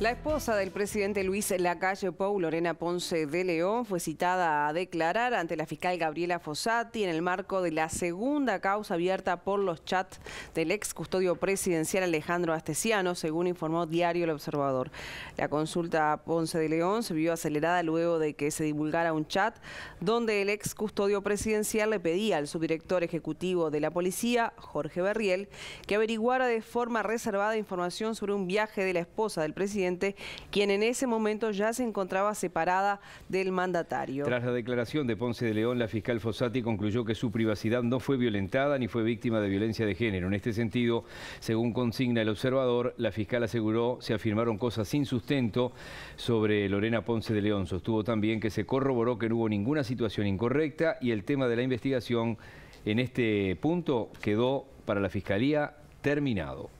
La esposa del presidente Luis Lacalle Pou, Lorena Ponce de León, fue citada a declarar ante la fiscal Gabriela Fossati en el marco de la segunda causa abierta por los chats del ex custodio presidencial Alejandro Astesiano, según informó Diario El Observador. La consulta a Ponce de León se vio acelerada luego de que se divulgara un chat donde el ex custodio presidencial le pedía al subdirector ejecutivo de la policía, Jorge Berriel, que averiguara de forma reservada información sobre un viaje de la esposa del presidente quien en ese momento ya se encontraba separada del mandatario. Tras la declaración de Ponce de León, la fiscal Fossati concluyó que su privacidad no fue violentada ni fue víctima de violencia de género. En este sentido, según consigna el observador, la fiscal aseguró se afirmaron cosas sin sustento sobre Lorena Ponce de León. Sostuvo también que se corroboró que no hubo ninguna situación incorrecta y el tema de la investigación en este punto quedó para la Fiscalía terminado.